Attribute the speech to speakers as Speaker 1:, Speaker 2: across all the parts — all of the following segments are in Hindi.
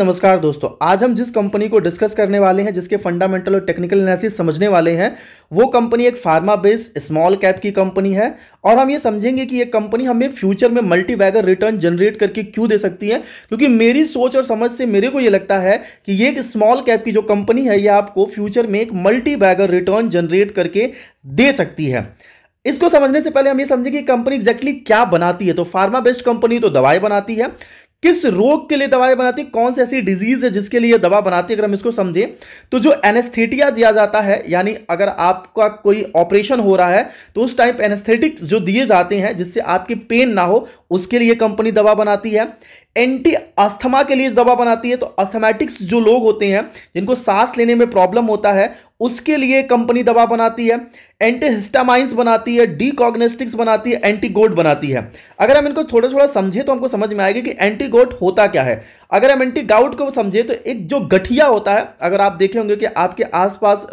Speaker 1: नमस्कार दोस्तों आज हम जिस कंपनी को डिस्कस करने वाले हैं जिसके फंडामेंटल और टेक्निकल एनालिसिस समझने वाले हैं वो कंपनी एक फार्मा बेस्ड स्मॉल कैप की कंपनी है और हम ये समझेंगे कि ये कंपनी हमें फ्यूचर में मल्टी बैगर रिटर्न जनरेट करके क्यों दे सकती है क्योंकि मेरी सोच और समझ से मेरे को ये लगता है कि ये एक स्मॉल कैप की जो कंपनी है यह आपको फ्यूचर में एक मल्टी बैगर रिटर्न जनरेट करके दे सकती है इसको समझने से पहले हम ये समझें कि कंपनी एग्जैक्टली क्या बनाती है तो फार्मा बेस्ड कंपनी तो दवाई बनाती है किस रोग के लिए दवाएं बनाती है कौन सी ऐसी डिजीज है जिसके लिए दवा बनाती है अगर हम इसको समझें तो जो एनेस्थेटिया दिया जाता है यानी अगर आपका कोई ऑपरेशन हो रहा है तो उस टाइप एनेस्थेटिक्स जो दिए जाते हैं जिससे आपकी पेन ना हो उसके लिए कंपनी दवा बनाती है एंटी अस्थमा के लिए दवा बनाती है तो अस्थमैटिक्स जो लोग होते हैं जिनको सांस लेने में प्रॉब्लम होता है उसके लिए कंपनी दवा बनाती है एंटी हिस्टामाइंस बनाती है डीकॉग्नेस्टिक्स बनाती है एंटीगोड बनाती है अगर हम इनको थोड़ा थोड़ा समझे तो हमको समझ में आएगा कि एंटीगोड होता क्या है अगर हम एंटी गाउट को समझे तो एक जो गठिया होता है अगर आप देखे होंगे कि आपके आसपास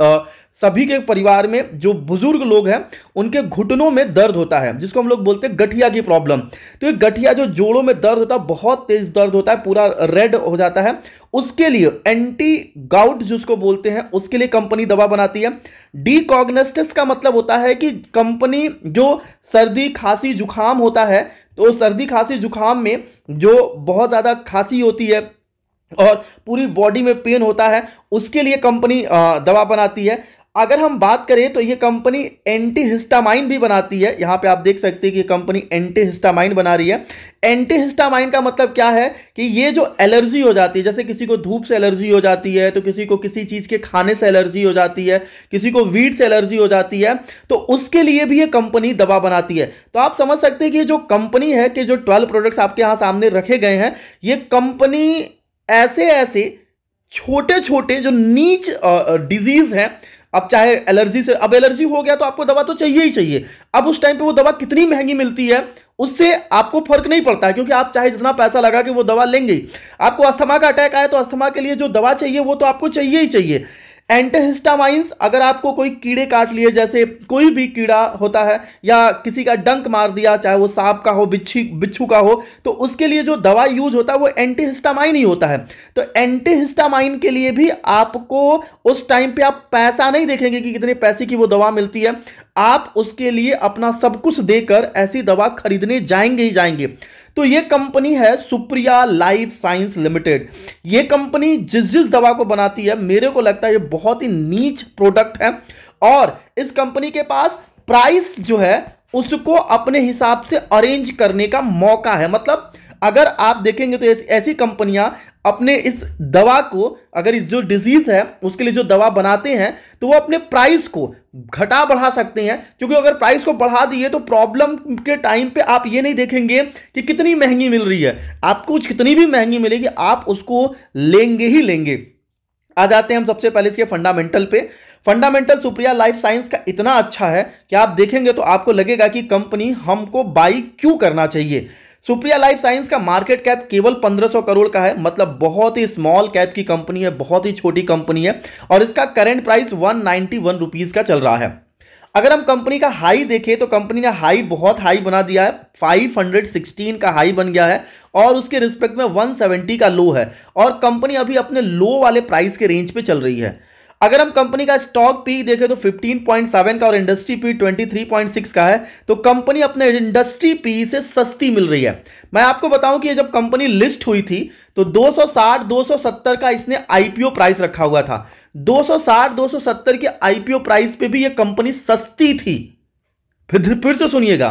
Speaker 1: सभी के परिवार में जो बुजुर्ग लोग हैं उनके घुटनों में दर्द होता है जिसको हम लोग बोलते हैं गठिया की प्रॉब्लम तो ये गठिया जो जोड़ों में दर्द होता है बहुत तेज दर्द होता है पूरा रेड हो जाता है उसके लिए एंटी गाउट जिसको बोलते हैं उसके लिए कंपनी दवा बनाती है डीकॉग्नेस्टिस का मतलब होता है कि कंपनी जो सर्दी खांसी जुकाम होता है तो सर्दी खांसी जुकाम में जो बहुत ज़्यादा खांसी होती है और पूरी बॉडी में पेन होता है उसके लिए कंपनी दवा बनाती है अगर हम बात करें तो ये कंपनी एंटीहिस्टामाइन भी बनाती है यहाँ पे आप देख सकते हैं कि कंपनी एंटीहिस्टामाइन बना रही है एंटीहिस्टामाइन का मतलब क्या है कि ये जो एलर्जी हो जाती है जैसे किसी को धूप से एलर्जी हो जाती है तो किसी को किसी चीज़ के खाने से एलर्जी हो जाती है किसी को वीट से एलर्जी हो जाती है तो उसके लिए भी ये कंपनी दवा बनाती है तो आप समझ सकते हैं कि जो कंपनी है कि जो ट्वेल्व प्रोडक्ट्स आपके यहाँ सामने रखे गए हैं ये कंपनी ऐसे ऐसे छोटे छोटे जो नीच डिजीज़ हैं अब चाहे एलर्जी से अब एलर्जी हो गया तो आपको दवा तो चाहिए ही चाहिए अब उस टाइम पे वो दवा कितनी महंगी मिलती है उससे आपको फर्क नहीं पड़ता है क्योंकि आप चाहे जितना पैसा लगा के वो दवा लेंगे आपको अस्थमा का अटैक आया तो अस्थमा के लिए जो दवा चाहिए वो तो आपको चाहिए ही चाहिए एंटीहिस्टामाइंस अगर आपको कोई कीड़े काट लिए जैसे कोई भी कीड़ा होता है या किसी का डंक मार दिया चाहे वो सांप का हो बिच्छी बिच्छू का हो तो उसके लिए जो दवा यूज होता है वो एंटीहिस्टामाइन ही होता है तो एंटीहिस्टामाइन के लिए भी आपको उस टाइम पे आप पैसा नहीं देखेंगे कि कितने पैसे की वो दवा मिलती है आप उसके लिए अपना सब कुछ देकर ऐसी दवा खरीदने जाएंगे ही जाएंगे तो ये कंपनी है सुप्रिया लाइफ साइंस लिमिटेड ये कंपनी जिस जिस दवा को बनाती है मेरे को लगता है ये बहुत ही नीच प्रोडक्ट है और इस कंपनी के पास प्राइस जो है उसको अपने हिसाब से अरेंज करने का मौका है मतलब अगर आप देखेंगे तो ऐसी कंपनियां अपने इस दवा को अगर इस जो डिजीज है उसके लिए जो दवा बनाते हैं तो वो अपने प्राइस को घटा बढ़ा सकते हैं क्योंकि अगर प्राइस को बढ़ा दिए तो प्रॉब्लम के टाइम पे आप ये नहीं देखेंगे कि कितनी महंगी मिल रही है आपको कितनी भी महंगी मिलेगी आप उसको लेंगे ही लेंगे आ जाते हैं हम सबसे पहले इसके फंडामेंटल पे फंडामेंटल सुप्रिया लाइफ साइंस का इतना अच्छा है कि आप देखेंगे तो आपको लगेगा कि कंपनी हमको बाई क्यों करना चाहिए सुप्रिया लाइफ साइंस का मार्केट कैप केवल 1500 करोड़ का है मतलब बहुत ही स्मॉल कैप की कंपनी है बहुत ही छोटी कंपनी है और इसका करेंट प्राइस वन नाइन्टी का चल रहा है अगर हम कंपनी का हाई देखें तो कंपनी ने हाई बहुत हाई बना दिया है 516 का हाई बन गया है और उसके रिस्पेक्ट में 170 का लो है और कंपनी अभी अपने लो वाले प्राइस के रेंज पे चल रही है अगर हम कंपनी का स्टॉक पी देखें तो 15.7 का और इंडस्ट्री पी 23.6 का है तो कंपनी अपने इंडस्ट्री पी से सस्ती मिल रही है मैं आपको बताऊं कि जब कंपनी लिस्ट हुई थी तो 260 270 का इसने आईपीओ प्राइस रखा हुआ था 260 270 के आईपीओ प्राइस पे भी यह कंपनी सस्ती थी फिर फिर से सुनिएगा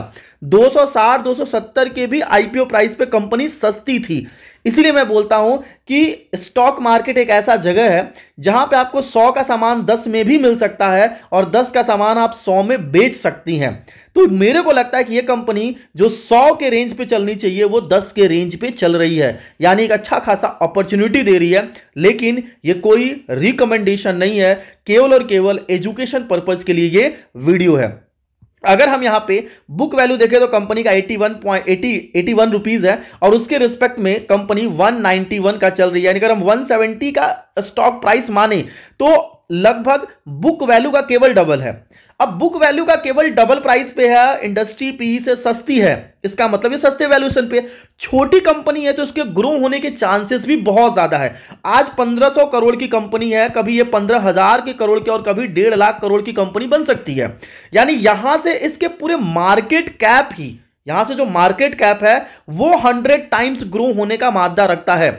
Speaker 1: 260 270 के भी आईपीओ प्राइस पे कंपनी सस्ती थी इसीलिए मैं बोलता हूं कि स्टॉक मार्केट एक ऐसा जगह है जहां पे आपको 100 का सामान 10 में भी मिल सकता है और 10 का सामान आप 100 में बेच सकती हैं तो मेरे को लगता है कि ये कंपनी जो 100 के रेंज पे चलनी चाहिए वो 10 के रेंज पे चल रही है यानी एक अच्छा खासा अपॉर्चुनिटी दे रही है लेकिन ये कोई रिकमेंडेशन नहीं है केवल और केवल एजुकेशन पर्पज के लिए ये वीडियो है अगर हम यहाँ पे बुक वैल्यू देखें तो कंपनी का 81 point eighty eighty one rupees है और उसके रिस्पेक्ट में कंपनी 191 का चल रही है यानी अगर हम 170 का स्टॉक प्राइस माने तो लगभग बुक वैल्यू का केवल डबल है अब बुक वैल्यू का केवल डबल प्राइस पे है इंडस्ट्री पी e से सस्ती है इसका मतलब ये सस्ते वैल्यूएशन पे छोटी कंपनी है तो उसके ग्रो होने के चांसेस भी बहुत ज्यादा है आज 1500 करोड़ की कंपनी है कभी ये 15000 के करोड़ की और कभी डेढ़ लाख करोड़ की कंपनी बन सकती है यानी यहां से इसके पूरे मार्केट कैप ही यहां से जो मार्केट कैप है वो हंड्रेड टाइम्स ग्रो होने का मादा रखता है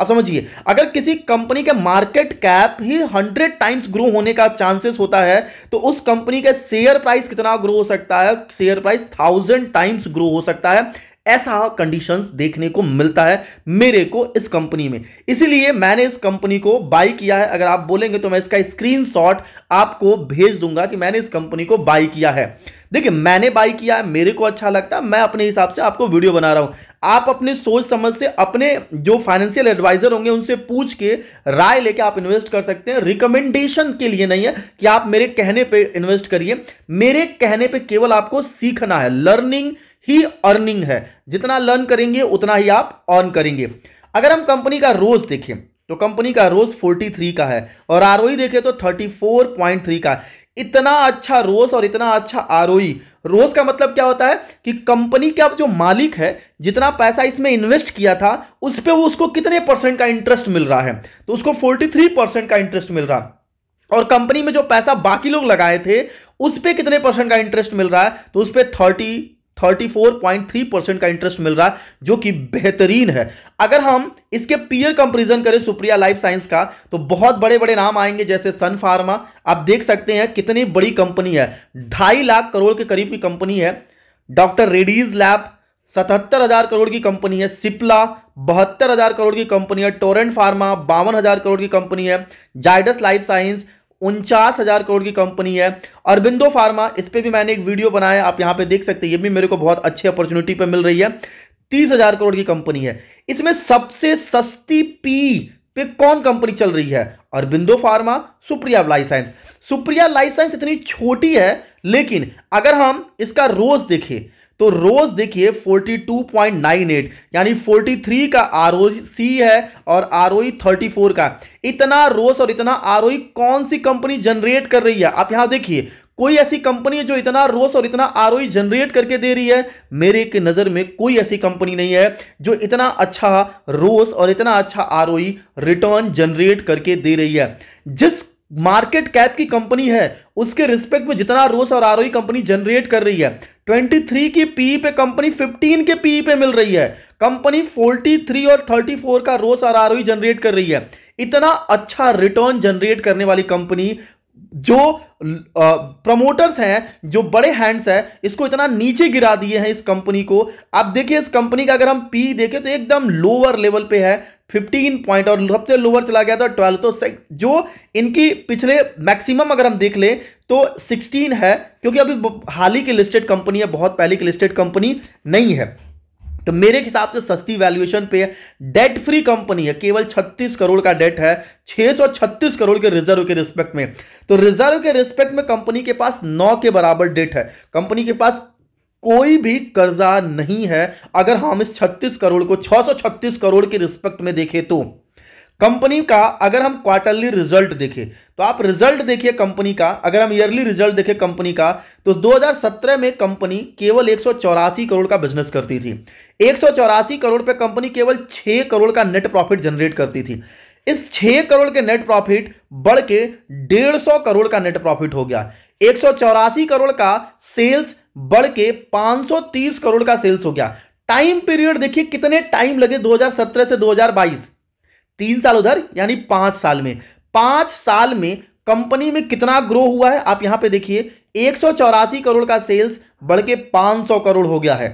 Speaker 1: आप समझिए अगर किसी कंपनी के मार्केट कैप ही हंड्रेड टाइम्स ग्रो होने का चांसेस होता है तो उस कंपनी का शेयर प्राइस कितना ग्रो हो सकता है share price thousand times grow हो सकता है ऐसा कंडीशंस देखने को मिलता है मेरे को इस कंपनी में इसीलिए मैंने इस कंपनी को बाई किया है अगर आप बोलेंगे तो मैं इसका स्क्रीनशॉट आपको भेज दूंगा कि मैंने इस कंपनी को बाई किया है देखिए मैंने बाई किया है मेरे को अच्छा लगता है मैं अपने हिसाब से आपको वीडियो बना रहा हूं आप अपने सोच समझ से अपने जो फाइनेंशियल एडवाइजर होंगे उनसे पूछ के राय लेके आप इन्वेस्ट कर सकते हैं रिकमेंडेशन के लिए नहीं है कि आप मेरे कहने पे इन्वेस्ट करिए मेरे कहने पे केवल आपको सीखना है लर्निंग ही अर्निंग है जितना लर्न करेंगे उतना ही आप अर्न करेंगे अगर हम कंपनी का रोज देखें तो कंपनी का रोज 43 का है और आर e देखें तो 34.3 का इतना अच्छा रोज और इतना अच्छा आर रोज e, का मतलब क्या होता है कि कंपनी का जो मालिक है जितना पैसा इसमें इन्वेस्ट किया था उस पर वो उसको कितने परसेंट का इंटरेस्ट मिल रहा है तो उसको 43 परसेंट का इंटरेस्ट मिल रहा और कंपनी में जो पैसा बाकी लोग लगाए थे उस पर कितने परसेंट का इंटरेस्ट मिल रहा है तो उस पर थर्टी 34.3 परसेंट का इंटरेस्ट मिल रहा है जो कि बेहतरीन है अगर हम इसके पीयर कंपेरिजन करें सुप्रिया लाइफ साइंस का तो बहुत बड़े बड़े नाम आएंगे जैसे सन फार्मा आप देख सकते हैं कितनी बड़ी कंपनी है ढाई लाख करोड़ के करीब की कंपनी है डॉक्टर रेडीज लैब सतहत्तर हजार करोड़ की कंपनी है सिप्ला बहत्तर हजार करोड़ की कंपनी है टोरेंट फार्मा बावन हजार करोड़ की कंपनी है जायडस लाइफ साइंस उनचास हजार करोड़ की कंपनी है अरबिंदो फार्मा इस पर भी मैंने एक वीडियो बनाया आप यहां पे देख सकते हैं ये भी मेरे को बहुत अच्छी अपॉर्चुनिटी पे मिल रही है तीस हजार करोड़ की कंपनी है इसमें सबसे सस्ती पी पे कौन कंपनी चल रही है Aurobindo pharma Supriya life science Supriya life science इतनी छोटी है लेकिन अगर हम इसका रोज देखें तो रोज देखिए 42.98 यानी 43 का आर सी है और आर थर्टी e का इतना रोज और इतना आर e कौन सी कंपनी जनरेट कर रही है आप यहां देखिए कोई ऐसी कंपनी है जो इतना रोस और इतना आर जनरेट e करके दे रही है मेरे के नज़र में कोई ऐसी कंपनी नहीं है जो इतना अच्छा रोस और इतना अच्छा आर रिटर्न जनरेट करके दे रही है जिस मार्केट कैप की कंपनी है उसके रिस्पेक्ट में जितना रोस और आर कंपनी जनरेट कर रही है 23 की पीई e पे कंपनी 15 के पी e पे मिल रही है कंपनी 43 और 34 का रोस और आर जनरेट कर रही है इतना अच्छा रिटर्न जनरेट करने वाली कंपनी जो प्रमोटर्स हैं जो बड़े हैंड्स हैं इसको इतना नीचे गिरा दिए हैं इस कंपनी को आप देखिए इस कंपनी का अगर हम पी देखें तो एकदम लोअर लेवल पे है 15 पॉइंट और सबसे लोअर चला गया था 12 तो जो इनकी पिछले मैक्सिमम अगर हम देख लें तो 16 है क्योंकि अभी हाल ही की लिस्टेड कंपनी है बहुत पहले की लिस्टेड कंपनी नहीं है तो मेरे हिसाब से सस्ती वैल्यूएशन पे डेट फ्री कंपनी है केवल 36 करोड़ का डेट है 636 करोड़ के रिजर्व के रिस्पेक्ट में तो रिजर्व के रिस्पेक्ट में कंपनी के पास 9 के बराबर डेट है कंपनी के पास कोई भी कर्जा नहीं है अगर हम इस 36 करोड़ को 636 करोड़ के रिस्पेक्ट में देखें तो कंपनी का अगर हम क्वार्टरली रिजल्ट देखें तो आप रिजल्ट देखिए कंपनी का अगर हम ईयरली रिजल्ट देखें कंपनी का तो 2017 में कंपनी केवल एक करोड़ का बिजनेस करती थी एक करोड़ पे कंपनी केवल 6 करोड़ का नेट प्रॉफिट जनरेट करती थी इस 6 करोड़ के नेट प्रॉफिट बढ़ के डेढ़ करोड़ का नेट प्रॉफिट हो गया एक करोड़ का सेल्स बढ़ के 530 करोड़ का सेल्स हो गया टाइम पीरियड देखिए कितने टाइम लगे दो से दो तीन साल उधर यानी पांच साल में पांच साल में कंपनी में कितना ग्रो हुआ है आप यहां पे देखिए एक करोड़ का सेल्स बढ़ के पांच करोड़ हो गया है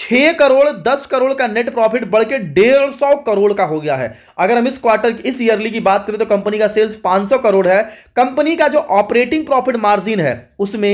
Speaker 1: छह करोड़ दस करोड़ का नेट प्रॉफिट बढ़ के डेढ़ सौ करोड़ का हो गया है अगर हम इस क्वार्टर इस ईयरली की बात करें तो कंपनी का सेल्स पांच सौ करोड़ है कंपनी का जो ऑपरेटिंग प्रॉफिट मार्जिन है उसमें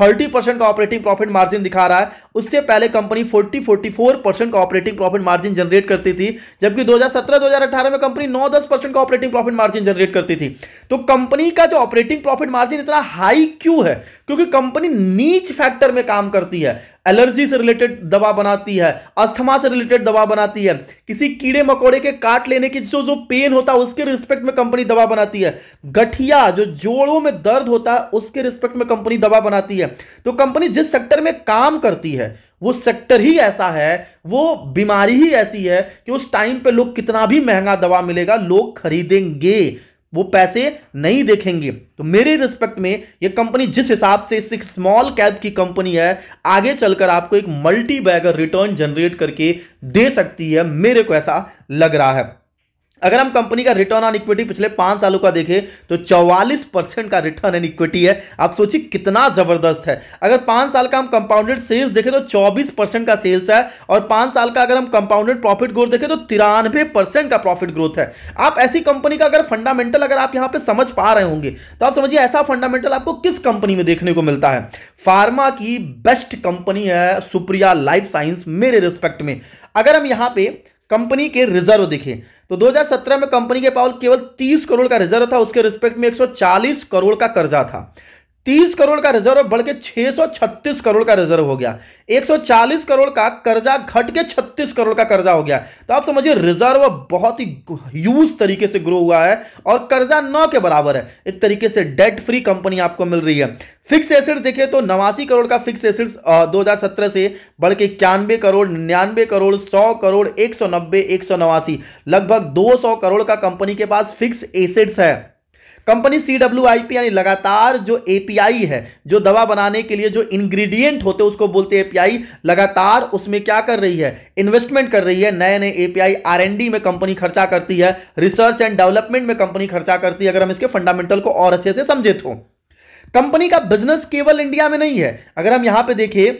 Speaker 1: थर्टी परसेंट का ऑपरेटिंग प्रॉफिट मार्जिन दिखा रहा है उससे पहले company forty forty four percent का ऑपरेटिंग प्रॉफिट मार्जिन जनरेट करती थी जबकि 2017-2018 में कंपनी नौ दस परसेंट का ऑपरेटिंग प्रॉफिट मार्जिन जनरेट करती थी तो कंपनी का जो ऑपरेटिंग प्रॉफिट मार्जिन इतना हाई क्यों है क्योंकि कंपनी नीच फैक्टर में काम करती है एलर्जी से रिलेटेड दवा बनाती है अस्थमा से रिलेटेड दवा बनाती है किसी कीड़े मकोड़े के काट लेने की जो जो पेन होता है उसके रिस्पेक्ट में कंपनी दवा बनाती है गठिया जो जोड़ों में दर्द होता है उसके रिस्पेक्ट में कंपनी दवा बनाती है है तो कंपनी जिस सेक्टर में काम करती है वो सेक्टर ही ऐसा है वो बीमारी ही ऐसी है कि उस टाइम पे लोग कितना भी महंगा दवा मिलेगा लोग खरीदेंगे वो पैसे नहीं देखेंगे तो मेरे रिस्पेक्ट में ये कंपनी जिस हिसाब से इस स्मॉल कैप की कंपनी है आगे चलकर आपको एक मल्टी बैगर रिटर्न जनरेट करके दे सकती है मेरे को ऐसा लग रहा है अगर हम कंपनी का रिटर्न ऑन इक्विटी पिछले पांच सालों का देखें तो 44 परसेंट का रिटर्न ऑन इक्विटी है आप सोचिए कितना जबरदस्त है अगर पांच साल का हम कंपाउंडेड सेल्स देखें तो 24 परसेंट का सेल्स है और पांच साल का अगर हम कंपाउंडेड प्रॉफिट ग्रोथ देखें तो तिरानवे परसेंट का प्रॉफिट ग्रोथ है आप ऐसी कंपनी का अगर फंडामेंटल अगर आप यहां पर समझ पा रहे होंगे तो आप समझिए ऐसा फंडामेंटल आपको किस कंपनी में देखने को मिलता है फार्मा की बेस्ट कंपनी है सुप्रिया लाइफ साइंस मेरे रिस्पेक्ट में अगर हम यहां पर कंपनी के रिजर्व दिखे तो 2017 में कंपनी के पास केवल 30 करोड़ का रिजर्व था उसके रिस्पेक्ट में 140 करोड़ का कर्जा था तीस करोड़ का रिजर्व बढ़ के छत्तीस करोड़ का रिजर्व हो गया 140 करोड़ का कर्जा घट के 36 करोड़ का कर्जा हो गया तो आप समझिए रिजर्व बहुत ही यूज तरीके से ग्रो हुआ है और कर्जा नौ के बराबर है एक तरीके से डेट फ्री कंपनी आपको मिल रही है फिक्स एसिड देखिए तो नवासी करोड़ का फिक्स एसिड 2017 से बढ़ के इक्यानवे करोड़ निन्यानवे करोड़ 100 करोड़ 190 189 लगभग 200 करोड़ का कंपनी के पास फिक्स एसिड्स है कंपनी सी यानी लगातार जो एपीआई है जो दवा बनाने के लिए जो इंग्रेडिएंट होते हैं उसको बोलते हैं आई लगातार उसमें क्या कर रही है इन्वेस्टमेंट कर रही है नए नए एपीआई डी में कंपनी खर्चा करती है रिसर्च एंड डेवलपमेंट में कंपनी खर्चा करती है अगर हम इसके फंडामेंटल को और अच्छे से समझे तो कंपनी का बिजनेस केवल इंडिया में नहीं है अगर हम यहां पे देखें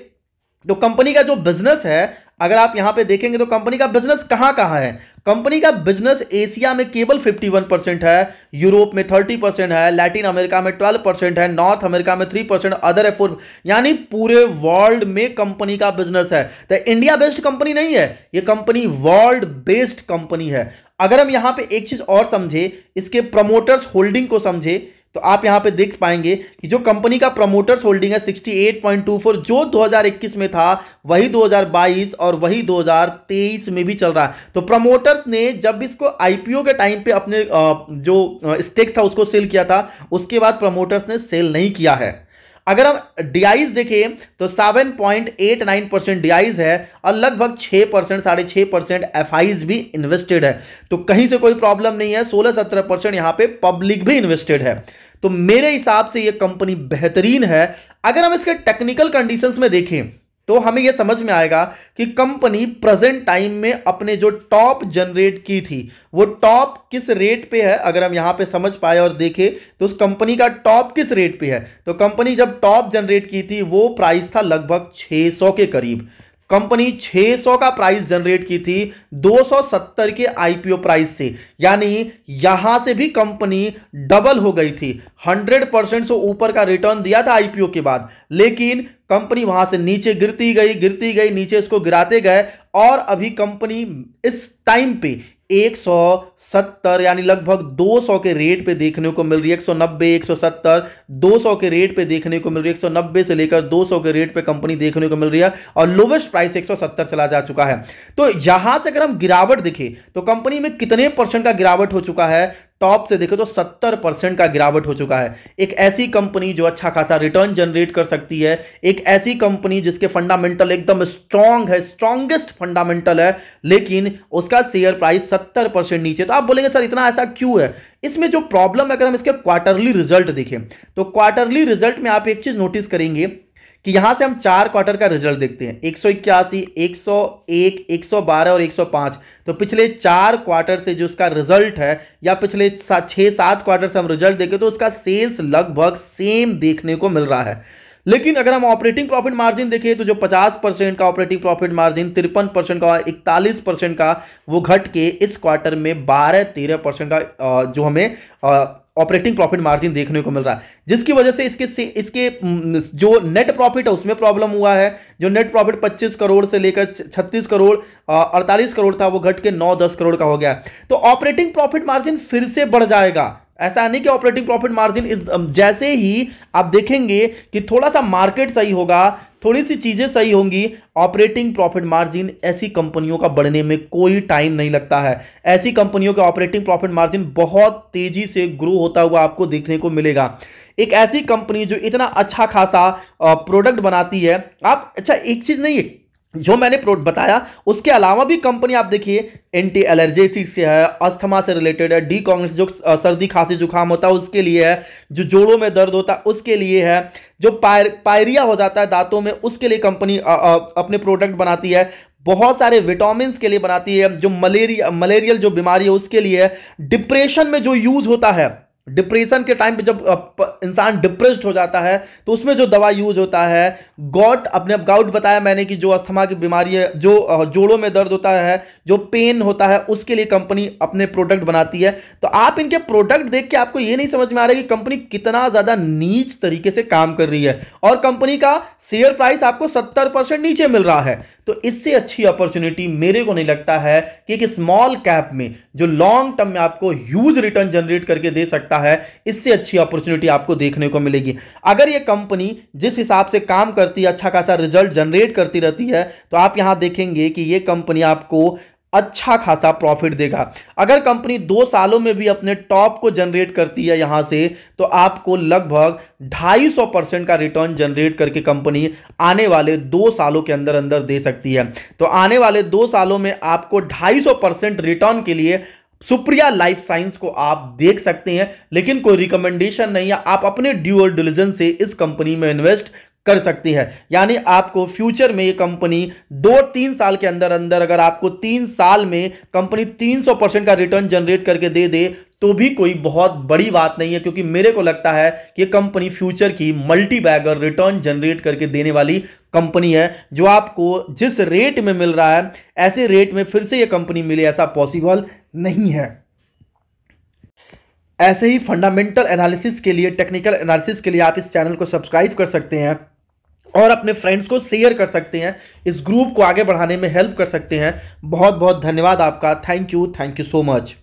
Speaker 1: तो कंपनी का जो बिजनेस है अगर आप यहां पे देखेंगे तो कंपनी का बिजनेस कहां कहां है कंपनी का बिजनेस एशिया में केवल 51 परसेंट है यूरोप में 30 परसेंट है लैटिन अमेरिका में 12 परसेंट है नॉर्थ अमेरिका में 3 परसेंट अदर एफ यानी पूरे वर्ल्ड में कंपनी का बिजनेस है तो इंडिया बेस्ड कंपनी नहीं है ये कंपनी वर्ल्ड बेस्ड कंपनी है अगर हम यहां पे एक चीज और समझे इसके प्रमोटर्स होल्डिंग को समझे तो आप यहां पे देख पाएंगे कि जो कंपनी का प्रमोटर्स होल्डिंग है 68.24 जो 2021 में था वही 2022 और वही 2023 में भी चल रहा है तो प्रमोटर्स ने जब इसको आईपीओ के टाइम पे अपने जो स्टेक्स था उसको सेल किया था उसके बाद प्रमोटर्स ने सेल नहीं किया है अगर हम डीआईज देखें तो 7.89 परसेंट डीआईज है और लगभग 6 परसेंट साढ़े छः परसेंट एफ भी इन्वेस्टेड है तो कहीं से कोई प्रॉब्लम नहीं है 16-17 परसेंट यहाँ पे पब्लिक भी इन्वेस्टेड है तो मेरे हिसाब से यह कंपनी बेहतरीन है अगर हम इसके टेक्निकल कंडीशन में देखें तो हमें यह समझ में आएगा कि कंपनी प्रेजेंट टाइम में अपने जो टॉप जनरेट की थी वो टॉप किस रेट पे है अगर हम यहां पे समझ पाए और देखें तो उस कंपनी का टॉप किस रेट पे है तो कंपनी जब टॉप जनरेट की थी वो प्राइस था लगभग 600 के करीब कंपनी 600 का प्राइस जनरेट की थी 270 के आईपीओ प्राइस से यानी यहां से भी कंपनी डबल हो गई थी 100 परसेंट से ऊपर का रिटर्न दिया था आईपीओ के बाद लेकिन कंपनी वहां से नीचे गिरती गई गिरती गई नीचे इसको गिराते गए और अभी कंपनी इस टाइम पे 170 यानी लगभग 200 के रेट पे देखने को मिल रही है 190 170 200 के रेट पे देखने को मिल रही है 190 से लेकर 200 के रेट पे कंपनी देखने को मिल रही है और लोवेस्ट प्राइस 170 चला जा चुका है तो यहां से अगर हम गिरावट देखें तो कंपनी में कितने परसेंट का गिरावट हो चुका है टॉप से देखो तो 70 परसेंट का गिरावट हो चुका है एक ऐसी कंपनी जो अच्छा खासा रिटर्न जनरेट कर सकती है एक ऐसी कंपनी जिसके फंडामेंटल एकदम स्ट्रांग है स्ट्रांगेस्ट फंडामेंटल है लेकिन उसका शेयर प्राइस 70 परसेंट नीचे तो आप बोलेंगे सर इतना ऐसा क्यों है इसमें जो प्रॉब्लम है अगर हम इसके क्वार्टरली रिजल्ट देखें तो क्वार्टरली रिजल्ट में आप एक चीज नोटिस करेंगे कि यहां से हम चार क्वार्टर का रिजल्ट देखते हैं एक सौ इक्यासी एक सौ एक एक सौ बारह और एक सौ पांच तो पिछले चार क्वार्टर से जो उसका रिजल्ट है या पिछले छह सात क्वार्टर से हम रिजल्ट देखें तो उसका सेल्स लगभग सेम देखने को मिल रहा है लेकिन अगर हम ऑपरेटिंग प्रॉफिट मार्जिन देखें तो जो 50 परसेंट का ऑपरेटिंग प्रॉफिट मार्जिन तिरपन परसेंट का इकतालीस परसेंट का वो घट के इस क्वार्टर में 12-13 परसेंट का जो हमें ऑपरेटिंग प्रॉफिट मार्जिन देखने को मिल रहा है जिसकी वजह से इसके से, इसके हम्म, जो नेट प्रॉफिट है उसमें प्रॉब्लम हुआ है जो नेट प्रॉफिट 25 करोड़ से लेकर 36 करोड़ अड़तालीस करोड़ था वो घट के 9-10 करोड़ का हो गया तो ऑपरेटिंग प्रॉफिट मार्जिन फिर से बढ़ जाएगा ऐसा नहीं कि ऑपरेटिंग प्रॉफिट मार्जिन इस जैसे ही आप देखेंगे कि थोड़ा सा मार्केट सही होगा थोड़ी सी चीज़ें सही होंगी ऑपरेटिंग प्रॉफिट मार्जिन ऐसी कंपनियों का बढ़ने में कोई टाइम नहीं लगता है ऐसी कंपनियों का ऑपरेटिंग प्रॉफिट मार्जिन बहुत तेज़ी से ग्रो होता हुआ आपको देखने को मिलेगा एक ऐसी कंपनी जो इतना अच्छा खासा प्रोडक्ट बनाती है आप अच्छा एक चीज़ नहीं है जो मैंने प्रोड बताया उसके अलावा भी कंपनी आप देखिए एंटी एलर्जेसिक से है अस्थमा से रिलेटेड है डी कांग्रेस जो सर्दी खांसी जुकाम होता है उसके लिए है जो जोड़ों में दर्द होता है उसके लिए है जो पायर पायरिया हो जाता है दांतों में उसके लिए कंपनी अपने प्रोडक्ट बनाती है बहुत सारे विटामिन के लिए बनाती है जो मलेरिया मलेरियल जो बीमारी है उसके लिए है डिप्रेशन में जो यूज होता है डिप्रेशन के टाइम पे जब इंसान डिप्रेस्ड हो जाता है तो उसमें जो दवा यूज होता है गॉट अपने गाउट बताया मैंने कि जो अस्थमा की बीमारी है जो जोड़ों में दर्द होता है जो पेन होता है उसके लिए कंपनी अपने प्रोडक्ट बनाती है तो आप इनके प्रोडक्ट देख के आपको ये नहीं समझ में आ रहा है कि कंपनी कितना ज़्यादा नीच तरीके से काम कर रही है और कंपनी का शेयर प्राइस आपको 70 परसेंट नीचे मिल रहा है तो इससे अच्छी अपॉर्चुनिटी मेरे को नहीं लगता है कि एक स्मॉल कैप में जो लॉन्ग टर्म में आपको ह्यूज रिटर्न जनरेट करके दे सकता है इससे अच्छी अपॉर्चुनिटी आपको देखने को मिलेगी अगर ये कंपनी जिस हिसाब से काम करती है अच्छा खासा रिजल्ट जनरेट करती रहती है तो आप यहां देखेंगे कि ये कंपनी आपको अच्छा खासा प्रॉफिट देगा अगर कंपनी दो सालों में भी अपने टॉप को जनरेट करती है यहां से तो आपको लगभग 250 परसेंट का रिटर्न जनरेट करके कंपनी आने वाले दो सालों के अंदर अंदर दे सकती है तो आने वाले दो सालों में आपको 250 परसेंट रिटर्न के लिए सुप्रिया लाइफ साइंस को आप देख सकते हैं लेकिन कोई रिकमेंडेशन नहीं है आप अपने ड्यूअर डिलीजन से इस कंपनी में इन्वेस्ट कर सकती है यानी आपको फ्यूचर में ये कंपनी दो तीन साल के अंदर अंदर अगर आपको तीन साल में कंपनी 300 परसेंट का रिटर्न जनरेट करके दे दे तो भी कोई बहुत बड़ी बात नहीं है क्योंकि मेरे को लगता है कि कंपनी फ्यूचर की मल्टी बैगर रिटर्न जनरेट करके देने वाली कंपनी है जो आपको जिस रेट में मिल रहा है ऐसे रेट में फिर से ये कंपनी मिले ऐसा पॉसिबल नहीं है ऐसे ही फंडामेंटल एनालिसिस के लिए टेक्निकल एनालिसिस के लिए आप इस चैनल को सब्सक्राइब कर सकते हैं और अपने फ्रेंड्स को शेयर कर सकते हैं इस ग्रुप को आगे बढ़ाने में हेल्प कर सकते हैं बहुत बहुत धन्यवाद आपका thank you thank you so much